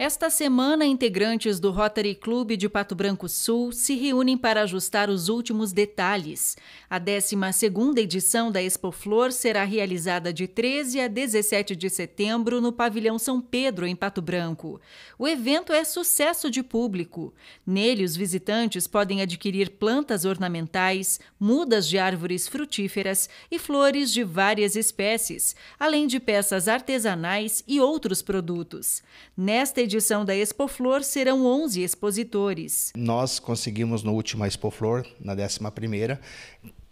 Esta semana, integrantes do Rotary Clube de Pato Branco Sul se reúnem para ajustar os últimos detalhes. A 12ª edição da Expo Flor será realizada de 13 a 17 de setembro no Pavilhão São Pedro, em Pato Branco. O evento é sucesso de público. Nele, os visitantes podem adquirir plantas ornamentais, mudas de árvores frutíferas e flores de várias espécies, além de peças artesanais e outros produtos. Nesta edição da Expo Flor serão 11 expositores. Nós conseguimos no último Expo Flor, na 11ª,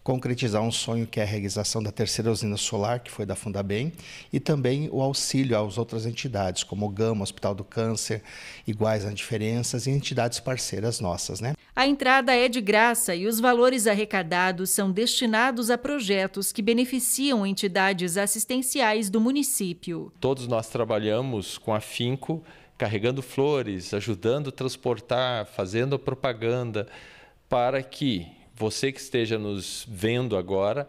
concretizar um sonho que é a realização da terceira usina solar, que foi da Fundabem, e também o auxílio às outras entidades, como o GAMA, Hospital do Câncer, Iguais a Diferenças e entidades parceiras nossas. Né? A entrada é de graça e os valores arrecadados são destinados a projetos que beneficiam entidades assistenciais do município. Todos nós trabalhamos com afinco carregando flores, ajudando a transportar, fazendo a propaganda, para que você que esteja nos vendo agora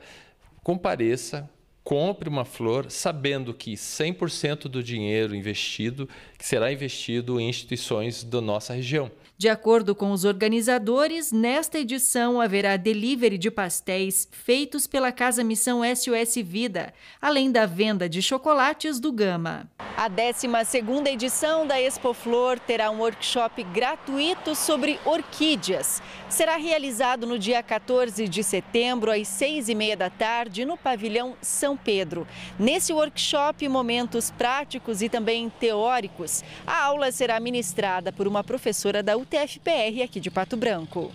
compareça, compre uma flor sabendo que 100% do dinheiro investido será investido em instituições da nossa região. De acordo com os organizadores, nesta edição haverá delivery de pastéis feitos pela Casa Missão SOS Vida, além da venda de chocolates do Gama. A 12ª edição da Expo Flor terá um workshop gratuito sobre orquídeas. Será realizado no dia 14 de setembro, às 6h30 da tarde, no pavilhão São Pedro. Nesse workshop, momentos práticos e também teóricos, a aula será ministrada por uma professora da UTFPR aqui de Pato Branco.